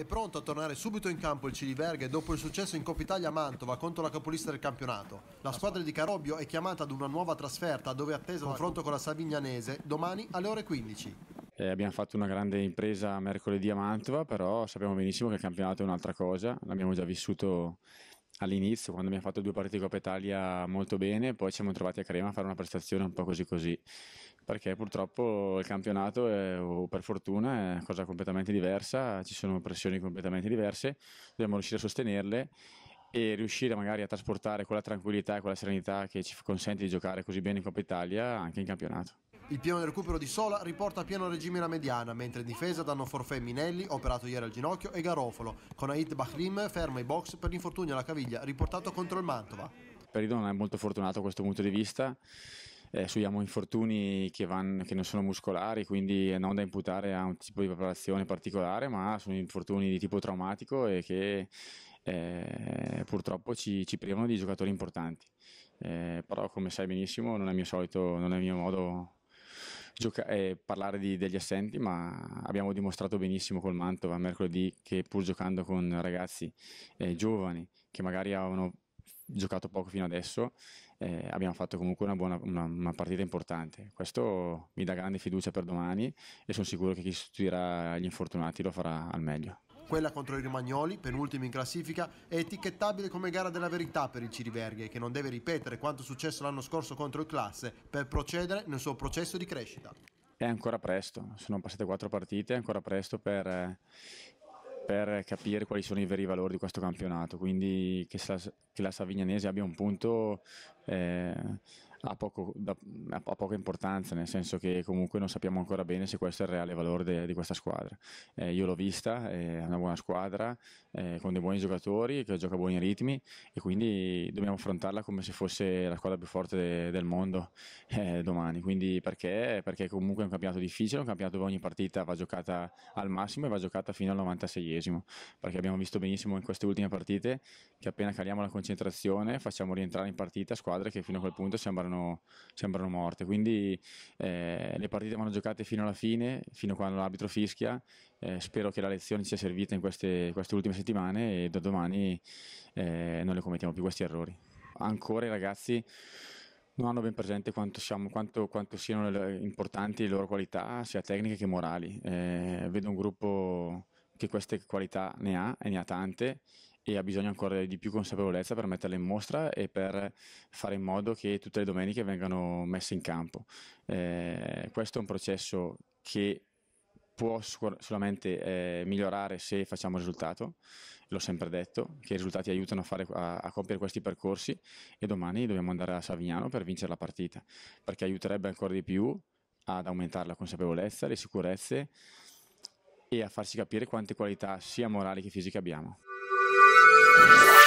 È pronto a tornare subito in campo il Ciliverghe dopo il successo in Coppa Italia a Mantova contro la capolista del campionato. La squadra di Carobbio è chiamata ad una nuova trasferta dove è attesa un confronto con la Savignanese domani alle ore 15. Eh, abbiamo fatto una grande impresa mercoledì a Mantova, però sappiamo benissimo che il campionato è un'altra cosa, l'abbiamo già vissuto all'inizio quando abbiamo fatto due partite di Coppa Italia molto bene, poi ci siamo trovati a Crema a fare una prestazione un po' così così, perché purtroppo il campionato, è, o per fortuna, è una cosa completamente diversa, ci sono pressioni completamente diverse, dobbiamo riuscire a sostenerle e riuscire magari a trasportare quella tranquillità e quella serenità che ci consente di giocare così bene in Coppa Italia anche in campionato. Il piano di recupero di Sola riporta a pieno regime la mediana, mentre in difesa danno forfè Minelli, operato ieri al ginocchio, e Garofolo, con Ait Bahrim ferma i box per l'infortunio alla caviglia riportato contro il Mantova. Perito non è molto fortunato a questo punto di vista, eh, subiamo infortuni che, van, che, non sono muscolari, quindi non da imputare a un tipo di preparazione particolare, ma sono infortuni di tipo traumatico e che eh, purtroppo ci, ci, privano di giocatori importanti. Eh, però come sai benissimo non è, solito, non è il mio modo gioca- eh, parlare di, degli assenti, ma abbiamo dimostrato benissimo col Mantova mercoledì che pur giocando con ragazzi eh, giovani che magari avevano giocato poco fino adesso, eh, abbiamo fatto comunque una, buona, una, una, partita importante. Questo mi dà grande fiducia per domani e sono sicuro che chi sostituirà gli infortunati lo farà al meglio. Quella contro i Rimagnoli, penultimi in classifica, è etichettabile come gara della verità per il Ciriverghe, che non deve ripetere quanto successo l'anno scorso contro il Classe per procedere nel suo processo di crescita. È ancora presto, sono passate quattro partite, è ancora presto per, per capire quali sono i veri valori di questo campionato. Quindi che, la, che la Savignanese abbia un punto eh, ha, poco, ha, poca importanza, nel senso che comunque non sappiamo ancora bene se questo è il reale valore de, di questa squadra. Eh, io l'ho vista, è una buona squadra, eh, con dei buoni giocatori, che gioca a buoni ritmi e quindi dobbiamo affrontarla come se fosse la squadra più forte de, del mondo eh, domani. Quindi perché? Perché comunque è un campionato difficile, un campionato dove ogni partita va giocata al massimo e va giocata fino al 96esimo, perché abbiamo visto benissimo in queste ultime partite che appena caliamo la concentrazione facciamo rientrare in partita squadre che fino a quel punto sembrano sembrano, sembrano morte. Quindi eh, le partite vanno giocate fino alla fine, fino a quando l'arbitro fischia. Eh, spero che la lezione sia servita in queste, queste ultime settimane e da domani eh, non le commettiamo più questi errori. Ancora i ragazzi non hanno ben presente quanto, siamo, quanto, quanto siano le, importanti le loro qualità, sia tecniche che morali. Eh, vedo un gruppo che queste qualità ne ha e ne ha tante e ha bisogno ancora di più consapevolezza per metterla in mostra e per fare in modo che tutte le domeniche vengano messe in campo. Eh, questo è un processo che può solamente eh, migliorare se facciamo risultato, l'ho sempre detto, che i risultati aiutano a, fare, a, a, compiere questi percorsi e domani dobbiamo andare a Savignano per vincere la partita, perché aiuterebbe ancora di più ad aumentare la consapevolezza, le sicurezze e a farci capire quante qualità sia morali che fisiche abbiamo. Música